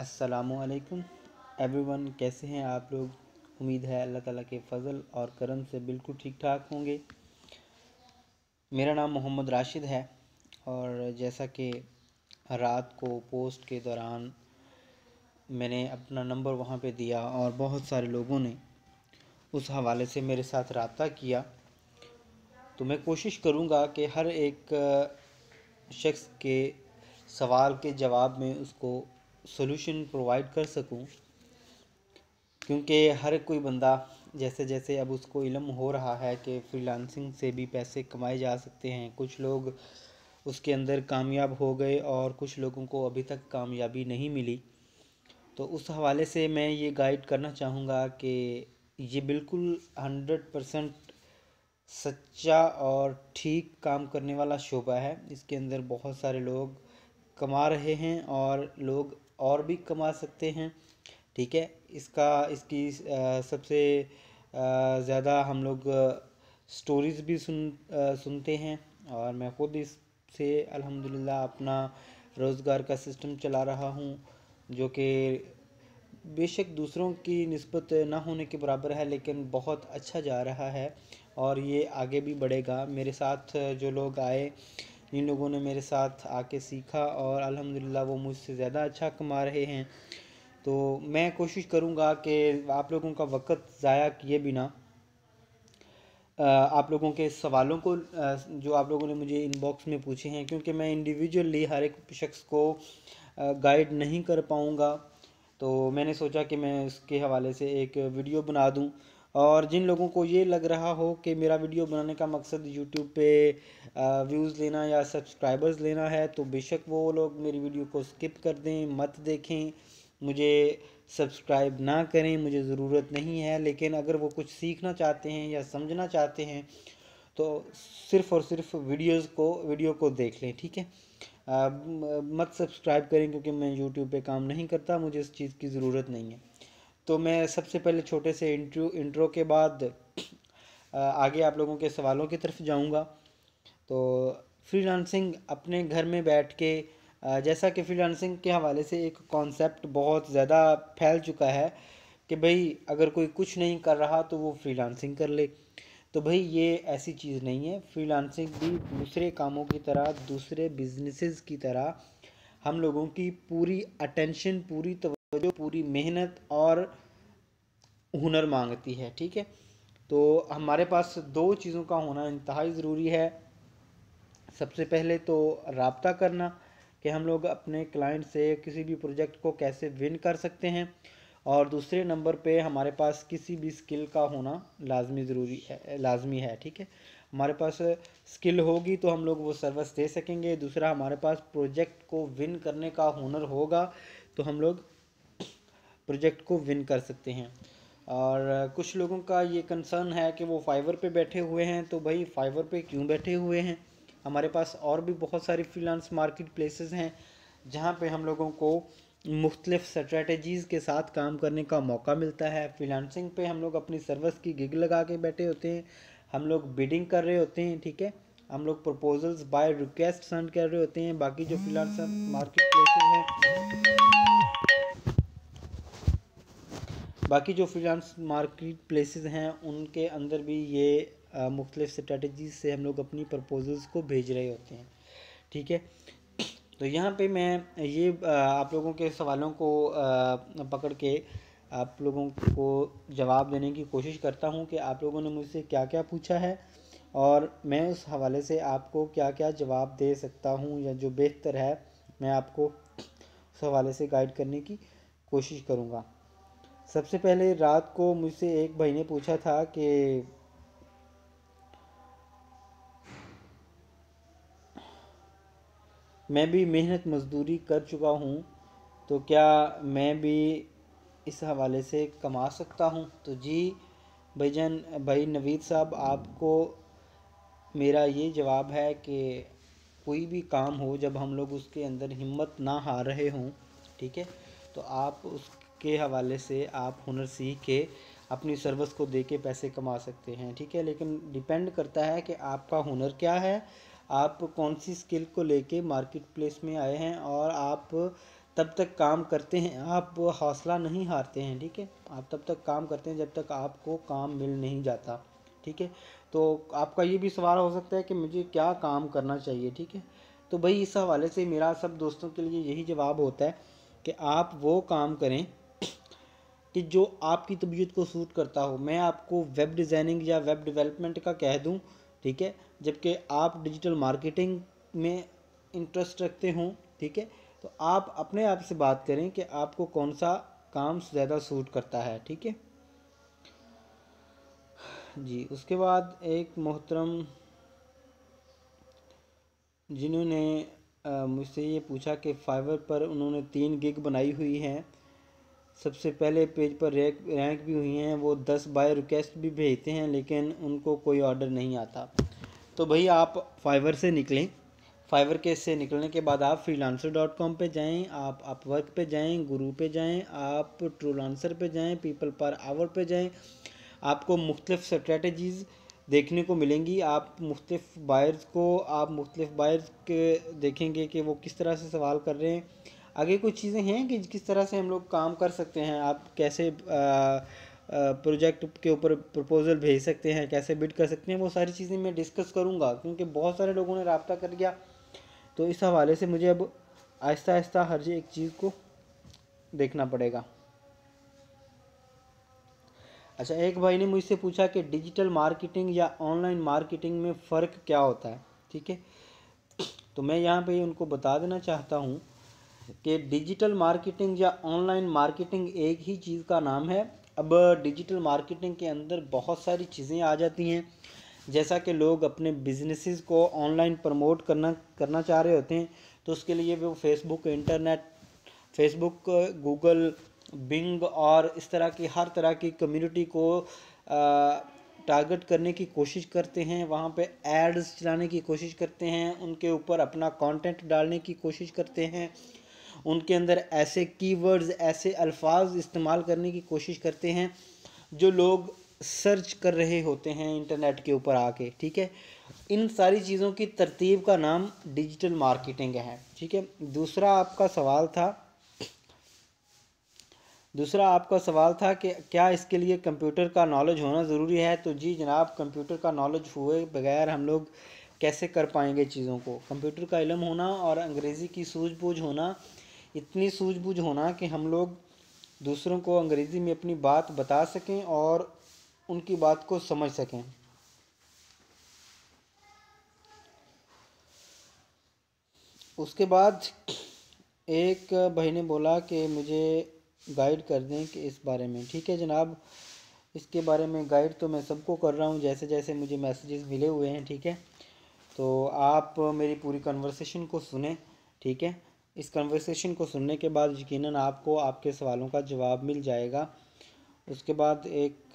असलकुम वन कैसे हैं आप लोग उम्मीद है अल्लाह ताला के फजल और करम से बिल्कुल ठीक ठाक होंगे मेरा नाम मोहम्मद राशिद है और जैसा कि रात को पोस्ट के दौरान मैंने अपना नंबर वहाँ पे दिया और बहुत सारे लोगों ने उस हवाले से मेरे साथ रबता किया तो मैं कोशिश करूँगा कि हर एक शख्स के सवाल के जवाब में उसको सॉल्यूशन प्रोवाइड कर सकूं क्योंकि हर कोई बंदा जैसे जैसे अब उसको इलम हो रहा है कि फ्रीलांसिंग से भी पैसे कमाए जा सकते हैं कुछ लोग उसके अंदर कामयाब हो गए और कुछ लोगों को अभी तक कामयाबी नहीं मिली तो उस हवाले से मैं ये गाइड करना चाहूँगा कि ये बिल्कुल हंड्रेड परसेंट सच्चा और ठीक काम करने वाला शोबा है इसके अंदर बहुत सारे लोग कमा रहे हैं और लोग और भी कमा सकते हैं ठीक है इसका इसकी सबसे ज़्यादा हम लोग स्टोरीज़ भी सुन सुनते हैं और मैं ख़ुद इससे अल्हम्दुलिल्लाह अपना रोज़गार का सिस्टम चला रहा हूँ जो कि बेशक दूसरों की नस्बत ना होने के बराबर है लेकिन बहुत अच्छा जा रहा है और ये आगे भी बढ़ेगा मेरे साथ जो लोग आए जिन लोगों ने मेरे साथ आके सीखा और अल्हम्दुलिल्लाह वो मुझसे ज़्यादा अच्छा कमा रहे हैं तो मैं कोशिश करूँगा कि आप लोगों का वक़्त ज़ाया किए बिना आप लोगों के सवालों को जो आप लोगों ने मुझे इनबॉक्स में पूछे हैं क्योंकि मैं इंडिविजुअली हर एक शख्स को गाइड नहीं कर पाऊँगा तो मैंने सोचा कि मैं उसके हवाले से एक वीडियो बना दूँ और जिन लोगों को ये लग रहा हो कि मेरा वीडियो बनाने का मकसद यूट्यूब पे व्यूज़ लेना या सब्सक्राइबर्स लेना है तो बेशक वो लोग मेरी वीडियो को स्किप कर दें मत देखें मुझे सब्सक्राइब ना करें मुझे ज़रूरत नहीं है लेकिन अगर वो कुछ सीखना चाहते हैं या समझना चाहते हैं तो सिर्फ़ और सिर्फ वीडियोस को वीडियो को देख लें ठीक है मत सब्सक्राइब करें क्योंकि मैं यूट्यूब पे काम नहीं करता मुझे इस चीज़ की ज़रूरत नहीं है तो मैं सबसे पहले छोटे से इंट्रो इंट्रो के बाद आगे आप लोगों के सवालों की तरफ जाऊंगा तो फ्रीलांसिंग अपने घर में बैठ के जैसा कि फ्रीलांसिंग के हवाले से एक कॉन्सेप्ट बहुत ज़्यादा फैल चुका है कि भाई अगर कोई कुछ नहीं कर रहा तो वो फ्रीलांसिंग कर ले तो भाई ये ऐसी चीज़ नहीं है फ्रीलांसिंग भी दूसरे कामों की तरह दूसरे बिजनेसेस की तरह हम लोगों की पूरी अटेंशन पूरी तो तो जो पूरी मेहनत और हुनर मांगती है ठीक है तो हमारे पास दो चीज़ों का होना इंतहाई ज़रूरी है सबसे पहले तो रबता करना कि हम लोग अपने क्लाइंट से किसी भी प्रोजेक्ट को कैसे विन कर सकते हैं और दूसरे नंबर पे हमारे पास किसी भी स्किल का होना लाजमी ज़रूरी है लाजमी है ठीक है हमारे पास स्किल होगी तो हम लोग वो सर्विस दे सकेंगे दूसरा हमारे पास प्रोजेक्ट को विन करने का हुनर होगा तो हम लोग प्रोजेक्ट को विन कर सकते हैं और कुछ लोगों का ये कंसर्न है कि वो फाइवर पे बैठे हुए हैं तो भाई फाइवर पे क्यों बैठे हुए हैं हमारे पास और भी बहुत सारी फ्रीलांस मार्केट प्लेसेस हैं जहाँ पे हम लोगों को मुख्तलिफ स्ट्रेटजीज़ के साथ काम करने का मौका मिलता है फ्रीलांसिंग पे हम लोग अपनी सर्विस की गिग लगा के बैठे होते हैं हम लोग बिडिंग कर रहे होते हैं ठीक है हम लोग प्रपोजल्स बाय रिक्वेस्ट सेंड कर रहे होते हैं बाकी जो फ्रीलांसर मार्केट प्लेसेज हैं बाकी जो फ्रीलांस मार्केट प्लेसेस हैं उनके अंदर भी ये मुख्तलिफ स्ट्रेटजीज से हम लोग अपनी प्रपोजल्स को भेज रहे होते हैं ठीक है तो यहाँ पे मैं ये आप लोगों के सवालों को पकड़ के आप लोगों को जवाब देने की कोशिश करता हूँ कि आप लोगों ने मुझसे क्या क्या पूछा है और मैं उस हवाले से आपको क्या क्या जवाब दे सकता हूँ या जो बेहतर है मैं आपको उस हवाले से गाइड करने की कोशिश करूँगा सबसे पहले रात को मुझसे एक भाई ने पूछा था कि मैं भी मेहनत मजदूरी कर चुका हूँ तो क्या मैं भी इस हवाले से कमा सकता हूँ तो जी भाईजान भाई नवीद साहब आपको मेरा ये जवाब है कि कोई भी काम हो जब हम लोग उसके अंदर हिम्मत ना हार रहे हों ठीक है तो आप उस के हवाले से आप हुनर सीख के अपनी सर्विस को दे के पैसे कमा सकते हैं ठीक है लेकिन डिपेंड करता है कि आपका हुनर क्या है आप कौन सी स्किल को लेके मार्केट प्लेस में आए हैं और आप तब तक काम करते हैं आप हौसला नहीं हारते हैं ठीक है आप तब तक काम करते हैं जब तक आपको काम मिल नहीं जाता ठीक है तो आपका ये भी सवाल हो सकता है कि मुझे क्या काम करना चाहिए ठीक है तो भाई इस हवाले से मेरा सब दोस्तों के लिए यही जवाब होता है कि आप वो काम करें कि जो आपकी तबीयत को सूट करता हो मैं आपको वेब डिज़ाइनिंग या वेब डेवलपमेंट का कह दूँ ठीक है जबकि आप डिजिटल मार्केटिंग में इंटरेस्ट रखते हों ठीक है तो आप अपने आप से बात करें कि आपको कौन सा काम ज़्यादा सूट करता है ठीक है जी उसके बाद एक मोहतरम जिन्होंने मुझसे ये पूछा कि फाइवर पर उन्होंने तीन गिग बनाई हुई हैं सबसे पहले पेज पर रैंक रैंक भी हुई हैं वो दस बाय रिक्वेस्ट भी भेजते हैं लेकिन उनको कोई ऑर्डर नहीं आता तो भाई आप फाइवर से निकलें फाइवर के से निकलने के बाद आप फ्रीलांसर डॉट कॉम पर जाएँ आप अपवर्क पे जाएँ गुरु पे जाएँ आप ट्रू लांसर पे जाएँ पीपल पर आवर पे जाएँ आपको मुख्तफ स्ट्रेटजीज़ देखने को मिलेंगी आप मुख्तफ बायर्स को आप मुख्तफ बायर्स के देखेंगे कि वो किस तरह से सवाल कर रहे हैं आगे कुछ चीज़ें हैं कि किस तरह से हम लोग काम कर सकते हैं आप कैसे प्रोजेक्ट के ऊपर प्रपोजल भेज सकते हैं कैसे बिड कर सकते हैं वो सारी चीज़ें मैं डिस्कस करूँगा क्योंकि बहुत सारे लोगों ने रबता कर लिया तो इस हवाले से मुझे अब आहिस्ता आहिस्ता हर एक चीज़ को देखना पड़ेगा अच्छा एक भाई ने मुझसे पूछा कि डिजिटल मार्केटिंग या ऑनलाइन मार्केटिंग में फ़र्क क्या होता है ठीक है तो मैं यहाँ पे उनको बता देना चाहता हूँ कि डिजिटल मार्केटिंग या ऑनलाइन मार्केटिंग एक ही चीज़ का नाम है अब डिजिटल मार्केटिंग के अंदर बहुत सारी चीज़ें आ जाती हैं जैसा कि लोग अपने बिजनेसेस को ऑनलाइन प्रमोट करना करना चाह रहे होते हैं तो उसके लिए वो Facebook internet Facebook Google Bing और इस तरह की हर तरह की कम्युनिटी को टारगेट करने की कोशिश करते हैं वहाँ पे एड्स चलाने की कोशिश करते हैं उनके ऊपर अपना कंटेंट डालने की कोशिश करते हैं उनके अंदर ऐसे कीवर्ड्स ऐसे अल्फाज इस्तेमाल करने की कोशिश करते हैं जो लोग सर्च कर रहे होते हैं इंटरनेट के ऊपर आके ठीक है इन सारी चीज़ों की तरतीब का नाम डिजिटल मार्केटिंग है ठीक है दूसरा आपका सवाल था दूसरा आपका सवाल था कि क्या इसके लिए कंप्यूटर का नॉलेज होना ज़रूरी है तो जी जनाब कंप्यूटर का नॉलेज हुए बगैर हम लोग कैसे कर पाएंगे चीज़ों को कंप्यूटर का इलम होना और अंग्रेज़ी की सूझबूझ होना इतनी सूझबूझ होना कि हम लोग दूसरों को अंग्रेज़ी में अपनी बात बता सकें और उनकी बात को समझ सकें उसके बाद एक भाई ने बोला कि मुझे गाइड कर दें कि इस बारे में ठीक है जनाब इसके बारे में गाइड तो मैं सबको कर रहा हूँ जैसे जैसे मुझे मैसेजेस मिले हुए हैं ठीक है तो आप मेरी पूरी कन्वर्सेशन को सुने ठीक है इस कन्वर्सेशन को सुनने के बाद यकीनन आपको आपके सवालों का जवाब मिल जाएगा उसके बाद एक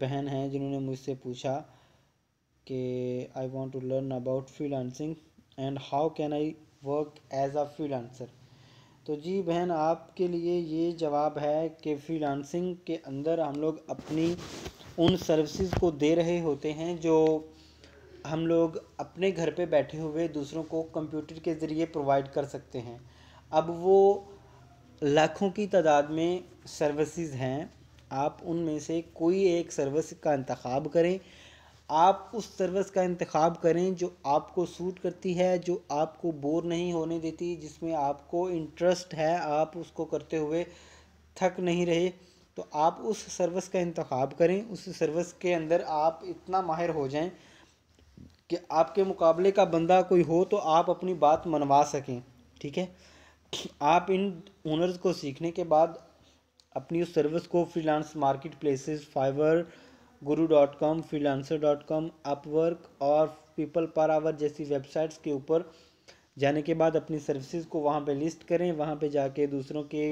बहन है जिन्होंने मुझसे पूछा कि I want to learn about freelancing and how can I work as a freelancer तो जी बहन आपके लिए ये जवाब है कि फ्रीलांसिंग के अंदर हम लोग अपनी उन सर्विसेज को दे रहे होते हैं जो हम लोग अपने घर पे बैठे हुए दूसरों को कंप्यूटर के ज़रिए प्रोवाइड कर सकते हैं अब वो लाखों की तादाद में सर्विसेज हैं आप उनमें से कोई एक सर्विस का इंतखब करें आप उस सर्विस का इंतखब करें जो आपको सूट करती है जो आपको बोर नहीं होने देती जिसमें आपको इंटरेस्ट है आप उसको करते हुए थक नहीं रहे तो आप उस सर्विस का इंतखब करें उस सर्विस के अंदर आप इतना माहिर हो जाएं कि आपके मुकाबले का बंदा कोई हो तो आप अपनी बात मनवा सकें ठीक है आप इन हुनर्स को सीखने के बाद अपनी उस सर्विस को freelance market places Fiverr guru dot com freelancer dot com Upwork और पीपल पर आवर जैसी वेबसाइट्स के ऊपर जाने के बाद अपनी सर्विसेज को वहाँ पे लिस्ट करें वहाँ पे जाके दूसरों के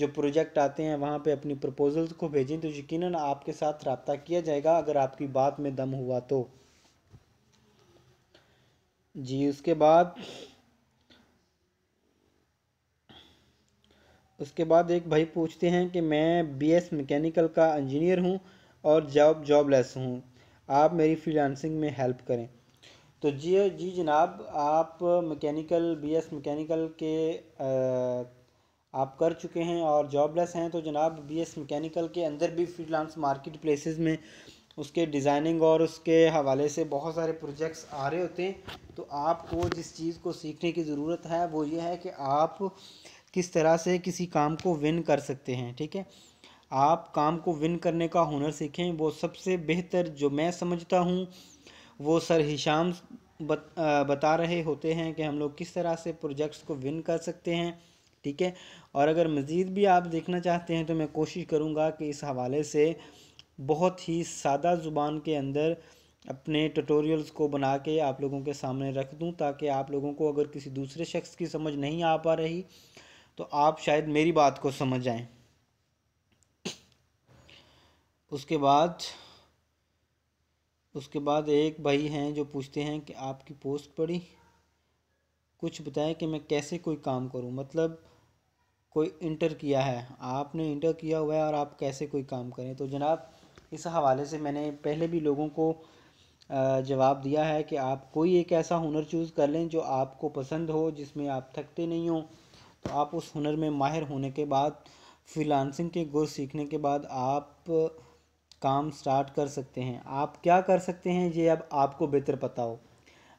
जो प्रोजेक्ट आते हैं वहाँ पे अपनी प्रपोजल्स को भेजें तो यकीनन आपके साथ रबता किया जाएगा अगर आपकी बात में दम हुआ तो जी उसके बाद उसके बाद एक भाई पूछते हैं कि मैं बीएस मैकेनिकल का इंजीनियर हूँ और जॉब जॉबलेस हूँ आप मेरी फ्रीलांसिंग में हेल्प करें तो जी जी जनाब आप मैकेनिकल बीएस मैकेनिकल के आप कर चुके हैं और जॉबलेस हैं तो जनाब बीएस मैकेनिकल के अंदर भी फ्रीलांस मार्केट प्लेसेस में उसके डिज़ाइनिंग और उसके हवाले से बहुत सारे प्रोजेक्ट्स आ रहे होते हैं तो आपको जिस चीज़ को सीखने की ज़रूरत है वो ये है कि आप किस तरह से किसी काम को विन कर सकते हैं ठीक है आप काम को विन करने का हुनर सीखें वो सबसे बेहतर जो मैं समझता हूँ वो सर हिशाम बत, बता रहे होते हैं कि हम लोग किस तरह से प्रोजेक्ट्स को विन कर सकते हैं ठीक है और अगर मज़ीद भी आप देखना चाहते हैं तो मैं कोशिश करूँगा कि इस हवाले से बहुत ही सादा ज़ुबान के अंदर अपने ट्यूटोरियल्स को बना के आप लोगों के सामने रख दूं ताकि आप लोगों को अगर किसी दूसरे शख्स की समझ नहीं आ पा रही तो आप शायद मेरी बात को समझ आए उसके बाद उसके बाद एक भाई हैं जो पूछते हैं कि आपकी पोस्ट पड़ी कुछ बताएं कि मैं कैसे कोई काम करूं मतलब कोई इंटर किया है आपने इंटर किया हुआ है और आप कैसे कोई काम करें तो जनाब इस हवाले से मैंने पहले भी लोगों को जवाब दिया है कि आप कोई एक ऐसा हुनर चूज़ कर लें जो आपको पसंद हो जिसमें आप थकते नहीं हो तो आप उस हुनर में माहिर होने के बाद फ्रीलांसिंग के गुर सीखने के बाद आप काम स्टार्ट कर सकते हैं आप क्या कर सकते हैं ये अब आपको बेहतर पता हो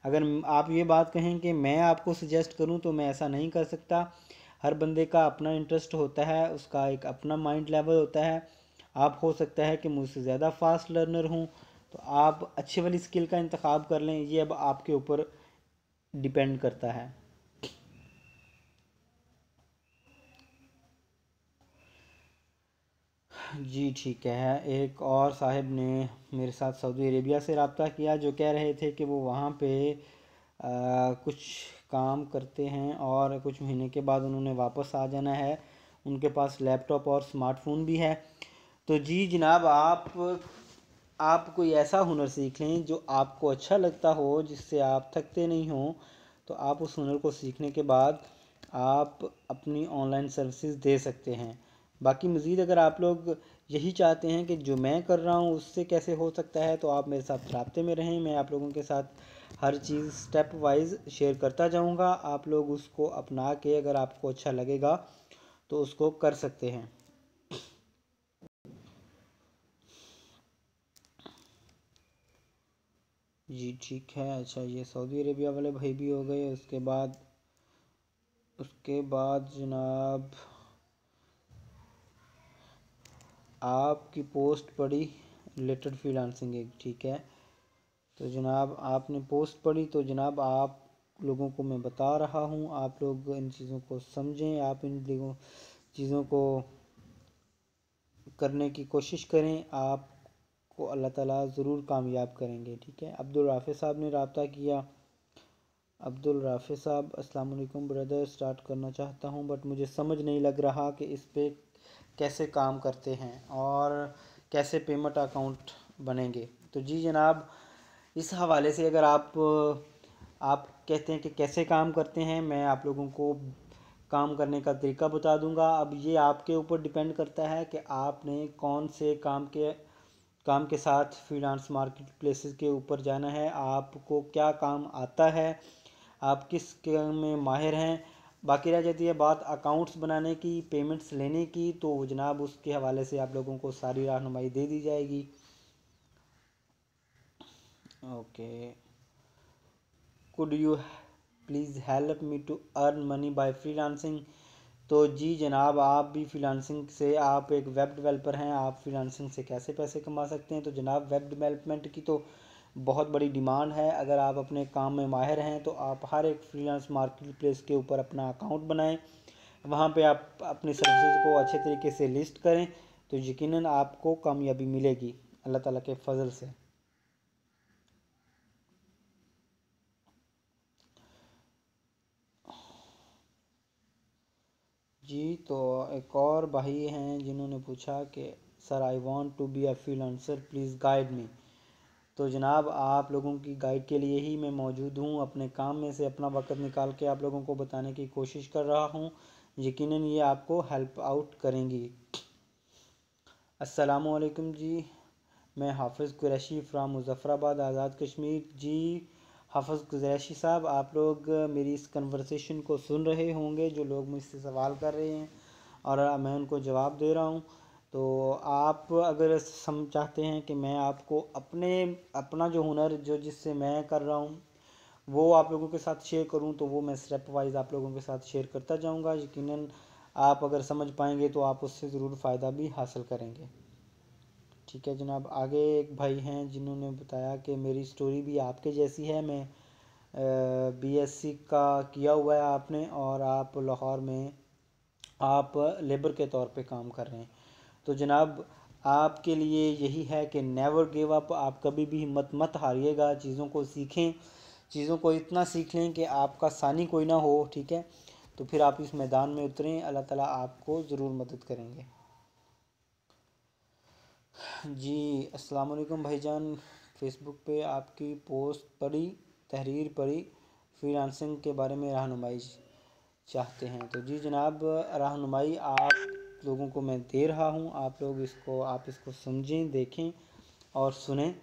अगर आप ये बात कहें कि मैं आपको सजेस्ट करूं तो मैं ऐसा नहीं कर सकता हर बंदे का अपना इंटरेस्ट होता है उसका एक अपना माइंड लेवल होता है आप हो सकता है कि मुझसे ज़्यादा फास्ट लर्नर हूँ तो आप अच्छे वाली स्किल का इंतखब कर लें ये अब आपके ऊपर डिपेंड करता है जी ठीक है एक और साहब ने मेरे साथ सऊदी अरेबिया से रबता किया जो कह रहे थे कि वो वहाँ पे आ, कुछ काम करते हैं और कुछ महीने के बाद उन्होंने वापस आ जाना है उनके पास लैपटॉप और स्मार्टफोन भी है तो जी जनाब आप आप कोई ऐसा हुनर सीख लें जो आपको अच्छा लगता हो जिससे आप थकते नहीं हों तो आप उस हुनर को सीखने के बाद आप अपनी ऑनलाइन सर्विसेज दे सकते हैं बाकी मज़ीद अगर आप लोग यही चाहते हैं कि जो मैं कर रहा हूँ उससे कैसे हो सकता है तो आप मेरे साथ रबते में रहें मैं आप लोगों के साथ हर चीज़ स्टेप वाइज शेयर करता जाऊँगा आप लोग उसको अपना के अगर आपको अच्छा लगेगा तो उसको कर सकते हैं जी ठीक है अच्छा ये सऊदी अरेबिया वाले भाई भी हो गए उसके बाद उसके बाद जनाब आपकी पोस्ट पड़ी रिलेटेड फ्रीलांसिंग एक ठीक है तो जनाब आपने पोस्ट पढ़ी तो जनाब आप लोगों को मैं बता रहा हूँ आप लोग इन चीज़ों को समझें आप इन चीज़ों को करने की कोशिश करें आप को अल्लाह ताला ज़रूर कामयाब करेंगे ठीक है अब्दुल राफ़े साहब ने रबता किया अब्दुल राफ़े साहब अस्सलाम वालेकुम ब्रदर स्टार्ट करना चाहता हूँ बट मुझे समझ नहीं लग रहा कि इस पर कैसे काम करते हैं और कैसे पेमेंट अकाउंट बनेंगे तो जी जनाब इस हवाले से अगर आप आप कहते हैं कि कैसे काम करते हैं मैं आप लोगों को काम करने का तरीका बता दूंगा अब ये आपके ऊपर डिपेंड करता है कि आपने कौन से काम के काम के साथ फ्रीलांस मार्केट प्लेसेस के ऊपर जाना है आपको क्या काम आता है आप किस काम में माहिर हैं बाकी रह जाती है बात अकाउंट्स बनाने की पेमेंट्स लेने की तो जनाब उसके हवाले से आप लोगों को सारी रहनुमाई दे दी जाएगी okay could you please help me to earn money by freelancing तो जी जनाब आप भी फ्रीलांसिंग से आप एक वेब डेवलपर हैं आप फ्रीलांसिंग से कैसे पैसे कमा सकते हैं तो जनाब वेब डेवलपमेंट की तो बहुत बड़ी डिमांड है अगर आप अपने काम में माहिर हैं तो आप हर एक फ्रीलांस मार्केट प्लेस के ऊपर अपना अकाउंट बनाएं वहाँ पे आप अपनी सर्विसेज को अच्छे तरीके से लिस्ट करें तो यकीनन आपको कामयाबी मिलेगी अल्लाह ताला के फजल से जी तो एक और भाई हैं जिन्होंने पूछा कि sir I want to be a freelancer please guide me तो जनाब आप लोगों की गाइड के लिए ही मैं मौजूद हूँ अपने काम में से अपना वक्त निकाल के आप लोगों को बताने की कोशिश कर रहा हूँ यकीन ये आपको हेल्प आउट करेंगी असलकम जी मैं हाफिज़ कुरैशी फ़्राम मुजफ़राबाद आज़ाद कश्मीर जी हाफज गुजरैशी साहब आप लोग मेरी इस कन्वर्सेशन को सुन रहे होंगे जो लोग मुझसे सवाल कर रहे हैं और मैं उनको जवाब दे रहा हूँ तो आप अगर सम चाहते हैं कि मैं आपको अपने अपना जो हुनर जो जिससे मैं कर रहा हूँ वो आप लोगों के साथ शेयर करूँ तो वो मैं स्टेप वाइज आप लोगों के साथ शेयर करता जाऊँगा यकीनन आप अगर समझ पाएंगे तो आप उससे ज़रूर फ़ायदा भी हासिल करेंगे ठीक है जनाब आगे एक भाई हैं जिन्होंने बताया कि मेरी स्टोरी भी आपके जैसी है मैं बीएससी का किया हुआ है आपने और आप लाहौर में आप लेबर के तौर पे काम कर रहे हैं तो जनाब आपके लिए यही है कि नेवर गिव अप आप कभी भी हिम्मत मत हारिएगा चीज़ों को सीखें चीज़ों को इतना सीख लें कि आपका सानी कोई ना हो ठीक है तो फिर आप इस मैदान में उतरें अल्लाह ताला आपको ज़रूर मदद करेंगे जी अस्सलाम वालेकुम भाईजान फेसबुक पे आपकी पोस्ट पढ़ी तहरीर पढ़ी फ्रीलांसिंग के बारे में रहनुमाई चाहते हैं तो जी जनाब रहनुमाई आप लोगों को मैं दे रहा हूँ आप लोग इसको आप इसको समझें देखें और सुने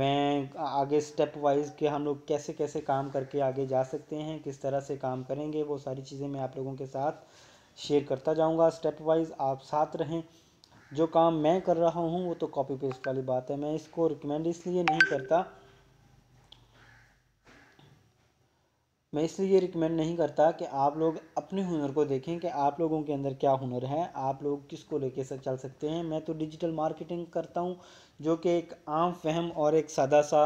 मैं आगे स्टेप वाइज के हम लोग कैसे कैसे काम करके आगे जा सकते हैं किस तरह से काम करेंगे वो सारी चीज़ें मैं आप लोगों के साथ शेयर करता जाऊँगा स्टेप वाइज आप साथ रहें जो काम मैं कर रहा हूँ वो तो कॉपी पेस्ट वाली बात है मैं इसको रिकमेंड इसलिए नहीं करता मैं इसलिए रिकमेंड नहीं करता कि आप लोग अपने हुनर को देखें कि आप लोगों के अंदर क्या हुनर है आप लोग किसको लेके से चल सकते हैं मैं तो डिजिटल मार्केटिंग करता हूँ जो कि एक आम फहम और एक सादा सा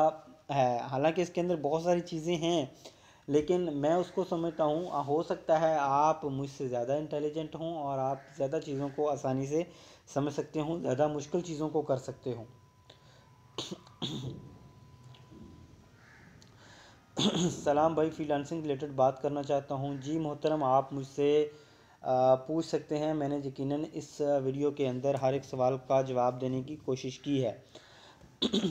है हालांकि इसके अंदर बहुत सारी चीज़ें हैं लेकिन मैं उसको समझता हूँ हो सकता है आप मुझसे ज़्यादा इंटेलिजेंट हों और आप ज़्यादा चीज़ों को आसानी से समझ सकते हो ज़्यादा मुश्किल चीज़ों को कर सकते हो सलाम भाई फ्रीलांसिंग रिलेटेड बात करना चाहता हूँ जी मोहतरम आप मुझसे पूछ सकते हैं मैंने यकीनन इस वीडियो के अंदर हर एक सवाल का जवाब देने की कोशिश की है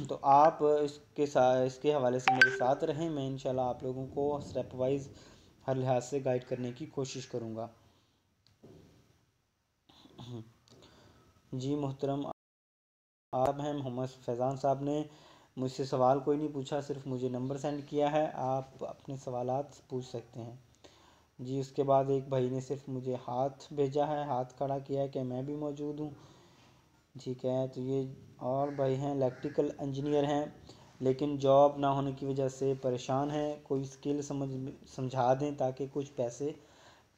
तो आप इसके साथ इसके हवाले से मेरे साथ रहें मैं इंशाल्लाह आप लोगों को स्टेप वाइज हर लिहाज से गाइड करने की कोशिश करूँगा जी मोहतरम आप हैं मोहम्मद फैज़ान साहब ने मुझसे सवाल कोई नहीं पूछा सिर्फ मुझे नंबर सेंड किया है आप अपने सवाल पूछ सकते हैं जी उसके बाद एक भाई ने सिर्फ मुझे हाथ भेजा है हाथ खड़ा किया है कि मैं भी मौजूद हूँ ठीक है तो ये और भाई हैं इलेक्ट्रिकल इंजीनियर हैं लेकिन जॉब ना होने की वजह से परेशान हैं कोई स्किल समझ समझा दें ताकि कुछ पैसे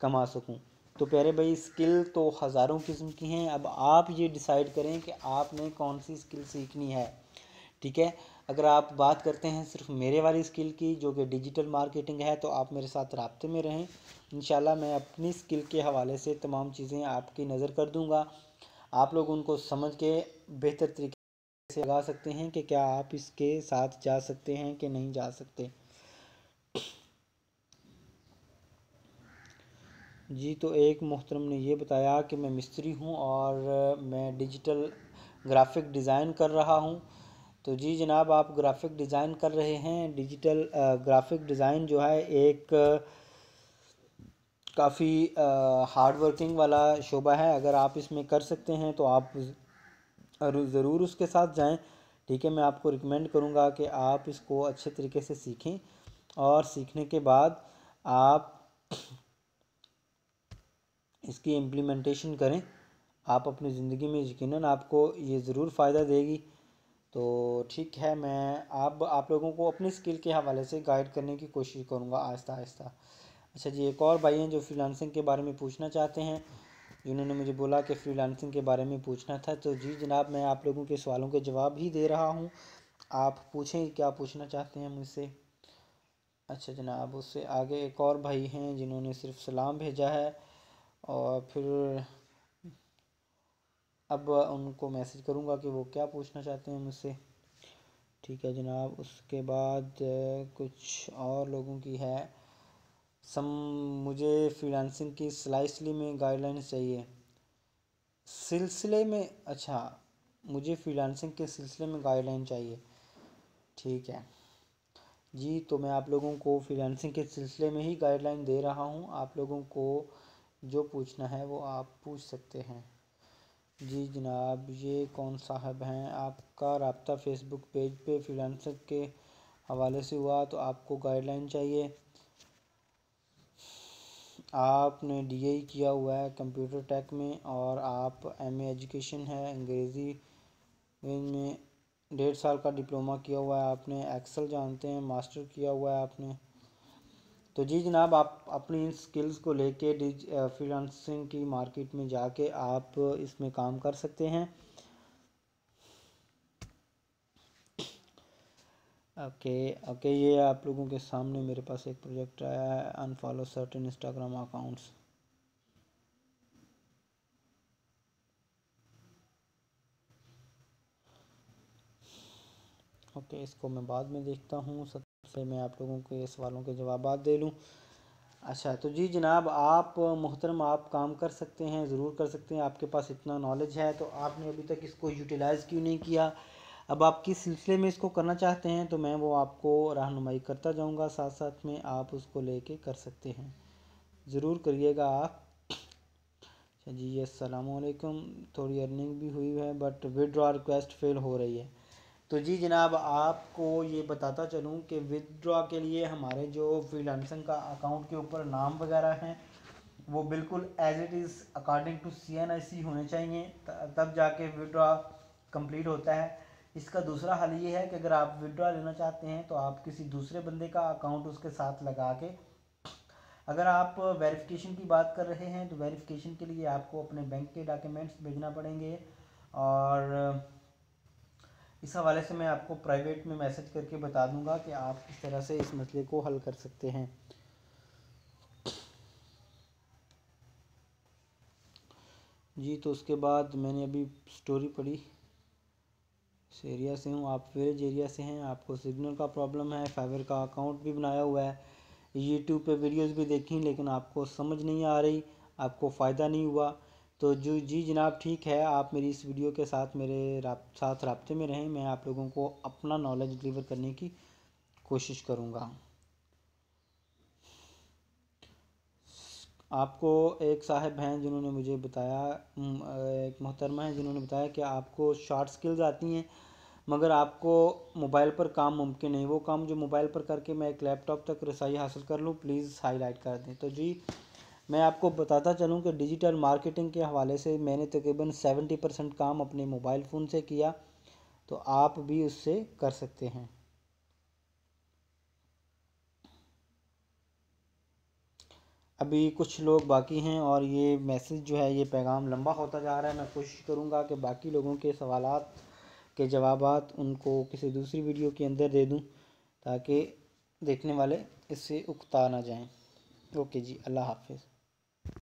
कमा सकूँ तो प्यारे भाई स्किल तो हज़ारों किस्म की हैं अब आप ये डिसाइड करें कि आपने कौन सी स्किल सीखनी है ठीक है अगर आप बात करते हैं सिर्फ मेरे वाली स्किल की जो कि डिजिटल मार्केटिंग है तो आप मेरे साथ रबते में रहें इन मैं अपनी स्किल के हवाले से तमाम चीज़ें आपकी नज़र कर दूँगा आप लोग उनको समझ के बेहतर तरीके से लगा सकते हैं कि क्या आप इसके साथ जा सकते हैं कि नहीं जा सकते जी तो एक मोहतरम ने यह बताया कि मैं मिस्त्री हूँ और मैं डिजिटल ग्राफिक डिज़ाइन कर रहा हूँ तो जी जनाब आप ग्राफिक डिज़ाइन कर रहे हैं डिजिटल ग्राफिक डिज़ाइन जो है एक काफ़ी हार्ड वर्किंग वाला शोबा है अगर आप इसमें कर सकते हैं तो आप ज़रूर उसके साथ जाएं ठीक है मैं आपको रिकमेंड करूँगा कि आप इसको अच्छे तरीके से सीखें और सीखने के बाद आप इसकी इम्प्लीमेंटेशन करें आप अपनी ज़िंदगी में यकीन आपको ये ज़रूर फ़ायदा देगी तो ठीक है मैं आप आप लोगों को अपनी स्किल के हवाले से गाइड करने की कोशिश करूँगा आहिस्ता आहिस्ता अच्छा जी एक और भाई हैं जो फ्रीलांसिंग के बारे में पूछना चाहते हैं जिन्होंने मुझे बोला कि फ्रीलांसिंग के बारे में पूछना था तो जी जनाब मैं आप लोगों के सवालों के जवाब ही दे रहा हूँ आप पूछें क्या पूछना चाहते हैं मुझसे अच्छा जनाब उससे आगे एक और भाई हैं जिन्होंने सिर्फ सलाम भेजा है और फिर अब उनको मैसेज करूँगा कि वो क्या पूछना चाहते हैं मुझसे ठीक है जनाब उसके बाद कुछ और लोगों की है सम मुझे फ्रीलांसिंग की सिलाइसली में गाइडलाइंस चाहिए सिलसिले में अच्छा मुझे फ्रीलांसिंग के सिलसिले में गाइडलाइन चाहिए ठीक है जी तो मैं आप लोगों को फ्रीलांसिंग के सिलसिले में ही गाइडलाइन दे रहा हूँ आप लोगों को जो पूछना है वो आप पूछ सकते हैं जी जनाब ये कौन साहब हैं आपका रबता फेसबुक पेज पे फ्रीलांसर के हवाले से हुआ तो आपको गाइडलाइन चाहिए आपने डीए किया हुआ है कंप्यूटर टेक में और आप एमए एजुकेशन है अंग्रेज़ी में डेढ़ साल का डिप्लोमा किया हुआ है आपने एक्सेल जानते हैं मास्टर किया हुआ है आपने तो जी जनाब आप अपनी इन स्किल्स को लेके फ्रीलांसिंग की मार्केट में जाके आप इसमें काम कर सकते हैं ओके okay, ओके okay, ये आप लोगों के सामने मेरे पास एक प्रोजेक्ट आया है unfollow certain Instagram accounts okay okay, इसको मैं बाद में देखता हूँ जिससे मैं आप लोगों के सवालों के जवाब दे लूँ अच्छा तो जी जनाब आप मोहतरम आप काम कर सकते हैं ज़रूर कर सकते हैं आपके पास इतना नॉलेज है तो आपने अभी तक इसको यूटिलाइज़ क्यों नहीं किया अब आप किस सिलसिले में इसको करना चाहते हैं तो मैं वो आपको रहनुमाई करता जाऊँगा साथ साथ में आप उसको लेके कर सकते हैं ज़रूर करिएगा आप अच्छा जी असलकम थोड़ी अर्निंग भी हुई है बट विड्रॉ रिक्वेस्ट फेल हो रही है तो जी जनाब आपको ये बताता चलूँ कि विदड्रॉ के लिए हमारे जो फ्रीलांसिंग का अकाउंट के ऊपर नाम वगैरह हैं वो बिल्कुल as it is according to C N I C होने चाहिए तब जाके विदड्रॉ कंप्लीट होता है इसका दूसरा हल ये है कि अगर आप विदड्रॉ लेना चाहते हैं तो आप किसी दूसरे बंदे का अकाउंट उसके साथ लगा के अगर आप वेरिफिकेशन की बात कर रहे हैं तो वेरिफिकेशन के लिए आपको अपने बैंक के डॉक्यूमेंट्स भेजना पड़ेंगे और इस हवाले से मैं आपको प्राइवेट में मैसेज करके बता दूंगा कि आप किस तरह से इस मसले को हल कर सकते हैं जी तो उसके बाद मैंने अभी स्टोरी पढ़ी इस एरिया से हूँ आप विलेज एरिया से हैं आपको सिग्नल का प्रॉब्लम है फाइबर का अकाउंट भी बनाया हुआ है यूट्यूब पे वीडियोस भी देखी लेकिन आपको समझ नहीं आ रही आपको फ़ायदा नहीं हुआ तो जो जी जनाब ठीक है आप मेरी इस वीडियो के साथ मेरे राप, साथ रबते में रहें मैं आप लोगों को अपना नॉलेज डिलीवर करने की कोशिश करूँगा आपको एक साहब हैं जिन्होंने मुझे बताया एक मोहतरमा है जिन्होंने बताया कि आपको शॉर्ट स्किल्स आती हैं मगर आपको मोबाइल पर काम मुमकिन नहीं वो काम जो मोबाइल पर करके मैं एक लैपटॉप तक रसाई हासिल कर लूँ प्लीज़ हाईलाइट कर दें तो जी मैं आपको बताता चलूँ कि डिजिटल मार्केटिंग के हवाले से मैंने तकरीबन सेवेंटी परसेंट काम अपने मोबाइल फ़ोन से किया तो आप भी उससे कर सकते हैं अभी कुछ लोग बाकी हैं और ये मैसेज जो है ये पैगाम लंबा होता जा रहा है मैं कोशिश करूँगा कि बाकी लोगों के सवाल के जवाब उनको किसी दूसरी वीडियो के अंदर दे दूँ ताकि देखने वाले इससे उकता ना जाएं ओके जी अल्लाह हाफिज़